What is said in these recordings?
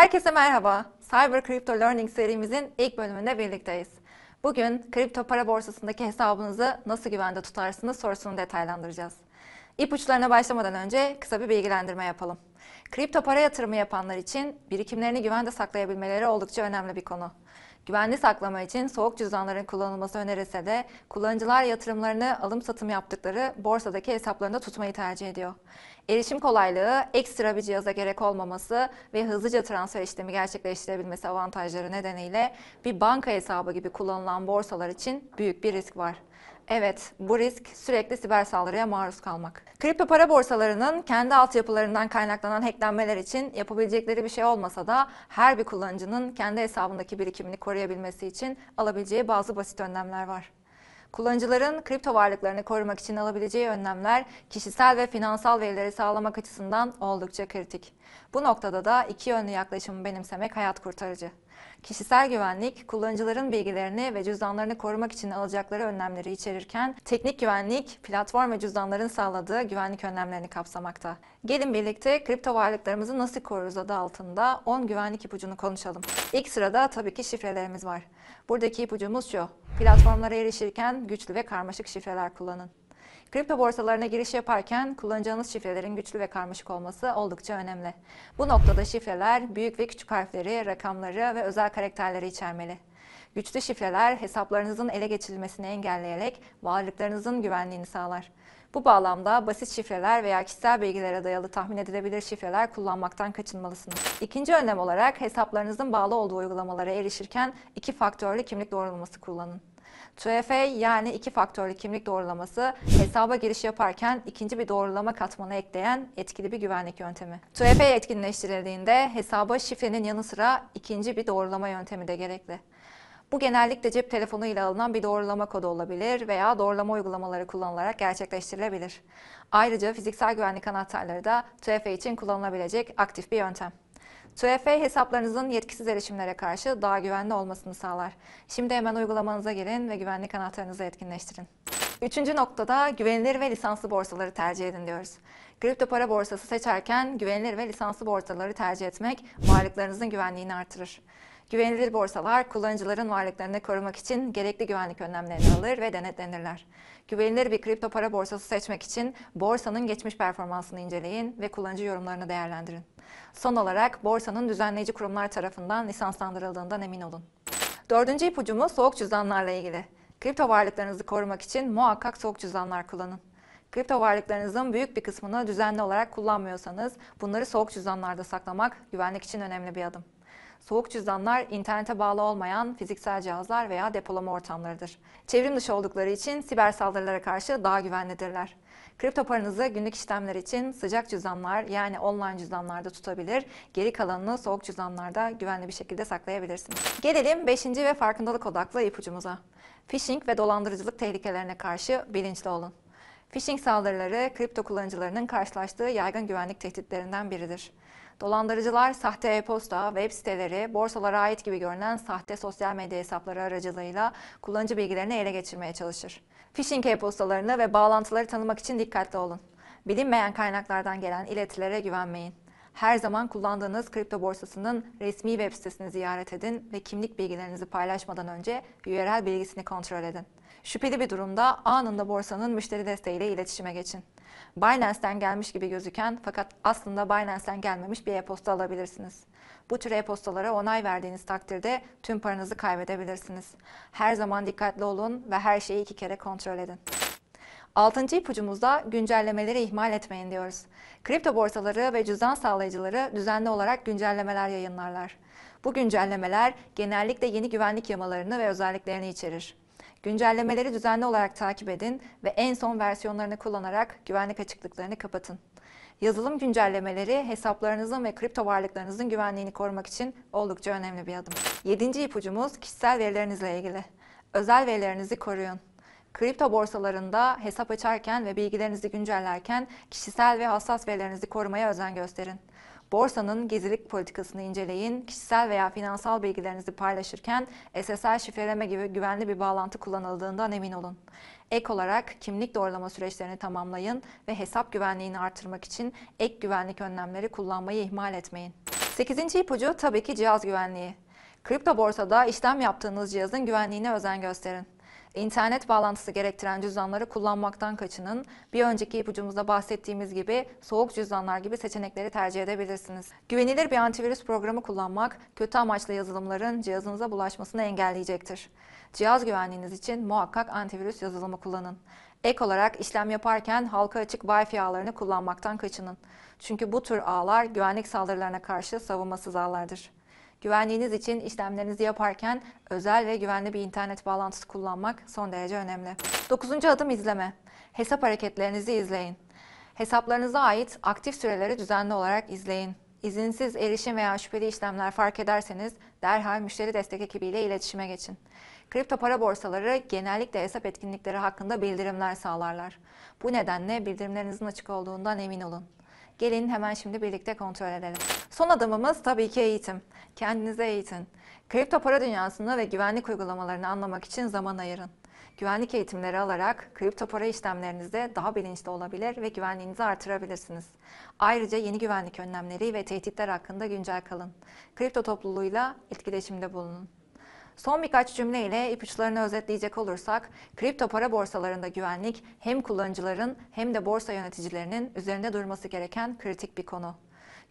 Herkese merhaba. Cyber Crypto Learning serimizin ilk bölümünde birlikteyiz. Bugün kripto para borsasındaki hesabınızı nasıl güvende tutarsınız sorusunu detaylandıracağız. İpuçlarına başlamadan önce kısa bir bilgilendirme yapalım. Kripto para yatırımı yapanlar için birikimlerini güvende saklayabilmeleri oldukça önemli bir konu. Güvenli saklama için soğuk cüzdanların kullanılması önerilse de kullanıcılar yatırımlarını alım satım yaptıkları borsadaki hesaplarında tutmayı tercih ediyor. Erişim kolaylığı, ekstra bir cihaza gerek olmaması ve hızlıca transfer işlemi gerçekleştirebilmesi avantajları nedeniyle bir banka hesabı gibi kullanılan borsalar için büyük bir risk var. Evet, bu risk sürekli siber saldırıya maruz kalmak. Kripto para borsalarının kendi altyapılarından kaynaklanan hacklenmeler için yapabilecekleri bir şey olmasa da her bir kullanıcının kendi hesabındaki birikimini koruyabilmesi için alabileceği bazı basit önlemler var. Kullanıcıların kripto varlıklarını korumak için alabileceği önlemler kişisel ve finansal verileri sağlamak açısından oldukça kritik. Bu noktada da iki yönlü yaklaşımı benimsemek hayat kurtarıcı. Kişisel güvenlik, kullanıcıların bilgilerini ve cüzdanlarını korumak için alacakları önlemleri içerirken, teknik güvenlik, platform ve cüzdanların sağladığı güvenlik önlemlerini kapsamakta. Gelin birlikte kripto varlıklarımızı nasıl koruruz adı altında 10 güvenlik ipucunu konuşalım. İlk sırada tabii ki şifrelerimiz var. Buradaki ipucumuz şu, platformlara erişirken güçlü ve karmaşık şifreler kullanın. Kripto borsalarına giriş yaparken kullanacağınız şifrelerin güçlü ve karmaşık olması oldukça önemli. Bu noktada şifreler büyük ve küçük harfleri, rakamları ve özel karakterleri içermeli. Güçlü şifreler hesaplarınızın ele geçirilmesini engelleyerek varlıklarınızın güvenliğini sağlar. Bu bağlamda basit şifreler veya kişisel bilgilere dayalı tahmin edilebilir şifreler kullanmaktan kaçınmalısınız. İkinci önlem olarak hesaplarınızın bağlı olduğu uygulamalara erişirken iki faktörlü kimlik doğrulaması kullanın. TÜEF yani iki faktörlü kimlik doğrulaması hesaba giriş yaparken ikinci bir doğrulama katmanı ekleyen etkili bir güvenlik yöntemi. TÜEF etkinleştirildiğinde hesaba şifrenin yanı sıra ikinci bir doğrulama yöntemi de gerekli. Bu genellikle cep telefonu ile alınan bir doğrulama kodu olabilir veya doğrulama uygulamaları kullanılarak gerçekleştirilebilir. Ayrıca fiziksel güvenlik anahtarları da TÜEF için kullanılabilecek aktif bir yöntem. TÜEF hesaplarınızın yetkisiz erişimlere karşı daha güvenli olmasını sağlar. Şimdi hemen uygulamanıza girin ve güvenlik anahtarınızı etkinleştirin. Üçüncü noktada güvenilir ve lisanslı borsaları tercih edin diyoruz. Kripto para borsası seçerken güvenilir ve lisanslı borsaları tercih etmek varlıklarınızın güvenliğini artırır. Güvenilir borsalar kullanıcıların varlıklarını korumak için gerekli güvenlik önlemlerini alır ve denetlenirler. Güvenilir bir kripto para borsası seçmek için borsanın geçmiş performansını inceleyin ve kullanıcı yorumlarını değerlendirin. Son olarak borsanın düzenleyici kurumlar tarafından lisanslandırıldığından emin olun. Dördüncü ipucumuz soğuk cüzdanlarla ilgili. Kripto varlıklarınızı korumak için muhakkak soğuk cüzdanlar kullanın. Kripto varlıklarınızın büyük bir kısmını düzenli olarak kullanmıyorsanız bunları soğuk cüzdanlarda saklamak güvenlik için önemli bir adım. Soğuk cüzdanlar internete bağlı olmayan fiziksel cihazlar veya depolama ortamlarıdır. Çevrim dışı oldukları için siber saldırılara karşı daha güvenlidirler. Kripto paranızı günlük işlemler için sıcak cüzdanlar yani online cüzdanlarda tutabilir, geri kalanını soğuk cüzdanlarda güvenli bir şekilde saklayabilirsiniz. Gelelim 5. ve farkındalık odaklı ipucumuza. Phishing ve dolandırıcılık tehlikelerine karşı bilinçli olun. Phishing saldırıları kripto kullanıcılarının karşılaştığı yaygın güvenlik tehditlerinden biridir. Dolandırıcılar sahte e-posta, web siteleri, borsalara ait gibi görünen sahte sosyal medya hesapları aracılığıyla kullanıcı bilgilerini ele geçirmeye çalışır. Phishing e-postalarını ve bağlantıları tanımak için dikkatli olun. Bilinmeyen kaynaklardan gelen iletilere güvenmeyin. Her zaman kullandığınız kripto borsasının resmi web sitesini ziyaret edin ve kimlik bilgilerinizi paylaşmadan önce URL bilgisini kontrol edin. Şüpheli bir durumda anında borsanın müşteri desteğiyle iletişime geçin. Binance'den gelmiş gibi gözüken fakat aslında Binance'den gelmemiş bir e-posta alabilirsiniz. Bu tür e-postalara onay verdiğiniz takdirde tüm paranızı kaybedebilirsiniz. Her zaman dikkatli olun ve her şeyi iki kere kontrol edin. Altıncı ipucumuzda güncellemeleri ihmal etmeyin diyoruz. Kripto borsaları ve cüzdan sağlayıcıları düzenli olarak güncellemeler yayınlarlar. Bu güncellemeler genellikle yeni güvenlik yamalarını ve özelliklerini içerir. Güncellemeleri düzenli olarak takip edin ve en son versiyonlarını kullanarak güvenlik açıklıklarını kapatın. Yazılım güncellemeleri hesaplarınızın ve kripto varlıklarınızın güvenliğini korumak için oldukça önemli bir adım. Yedinci ipucumuz kişisel verilerinizle ilgili. Özel verilerinizi koruyun. Kripto borsalarında hesap açarken ve bilgilerinizi güncellerken kişisel ve hassas verilerinizi korumaya özen gösterin. Borsanın gizlilik politikasını inceleyin. Kişisel veya finansal bilgilerinizi paylaşırken SSL şifreleme gibi güvenli bir bağlantı kullanıldığından emin olun. Ek olarak kimlik doğrulama süreçlerini tamamlayın ve hesap güvenliğini artırmak için ek güvenlik önlemleri kullanmayı ihmal etmeyin. 8. ipucu tabii ki cihaz güvenliği. Kripto borsada işlem yaptığınız cihazın güvenliğine özen gösterin. İnternet bağlantısı gerektiren cüzdanları kullanmaktan kaçının. Bir önceki ipucumuzda bahsettiğimiz gibi soğuk cüzdanlar gibi seçenekleri tercih edebilirsiniz. Güvenilir bir antivirüs programı kullanmak kötü amaçlı yazılımların cihazınıza bulaşmasını engelleyecektir. Cihaz güvenliğiniz için muhakkak antivirüs yazılımı kullanın. Ek olarak işlem yaparken halka açık Wi-Fi ağlarını kullanmaktan kaçının. Çünkü bu tür ağlar güvenlik saldırılarına karşı savunmasız ağlardır. Güvenliğiniz için işlemlerinizi yaparken özel ve güvenli bir internet bağlantısı kullanmak son derece önemli. 9. adım izleme. Hesap hareketlerinizi izleyin. Hesaplarınıza ait aktif süreleri düzenli olarak izleyin. İzinsiz erişim veya şüpheli işlemler fark ederseniz derhal müşteri destek ekibiyle iletişime geçin. Kripto para borsaları genellikle hesap etkinlikleri hakkında bildirimler sağlarlar. Bu nedenle bildirimlerinizin açık olduğundan emin olun. Gelin hemen şimdi birlikte kontrol edelim. Son adımımız tabii ki eğitim. Kendinize eğitin. Kripto para dünyasını ve güvenlik uygulamalarını anlamak için zaman ayırın. Güvenlik eğitimleri alarak kripto para işlemlerinizde daha bilinçli olabilir ve güvenliğinizi artırabilirsiniz. Ayrıca yeni güvenlik önlemleri ve tehditler hakkında güncel kalın. Kripto topluluğuyla etkileşimde bulunun. Son birkaç cümleyle ipuçlarını özetleyecek olursak, kripto para borsalarında güvenlik hem kullanıcıların hem de borsa yöneticilerinin üzerinde durması gereken kritik bir konu.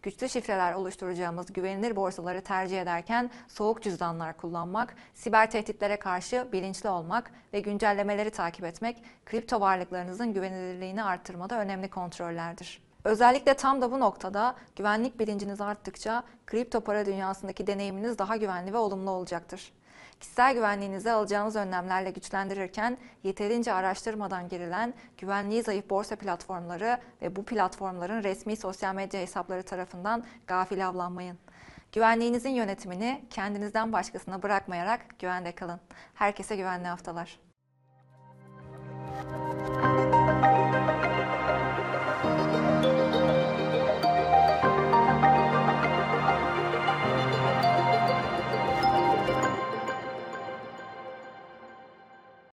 Güçlü şifreler oluşturacağımız güvenilir borsaları tercih ederken soğuk cüzdanlar kullanmak, siber tehditlere karşı bilinçli olmak ve güncellemeleri takip etmek kripto varlıklarınızın güvenilirliğini arttırmada önemli kontrollerdir. Özellikle tam da bu noktada güvenlik bilinciniz arttıkça kripto para dünyasındaki deneyiminiz daha güvenli ve olumlu olacaktır kişisel güvenliğinizi alacağınız önlemlerle güçlendirirken yeterince araştırmadan girilen güvenliği zayıf borsa platformları ve bu platformların resmi sosyal medya hesapları tarafından gafil avlanmayın. Güvenliğinizin yönetimini kendinizden başkasına bırakmayarak güvende kalın. Herkese güvenli haftalar.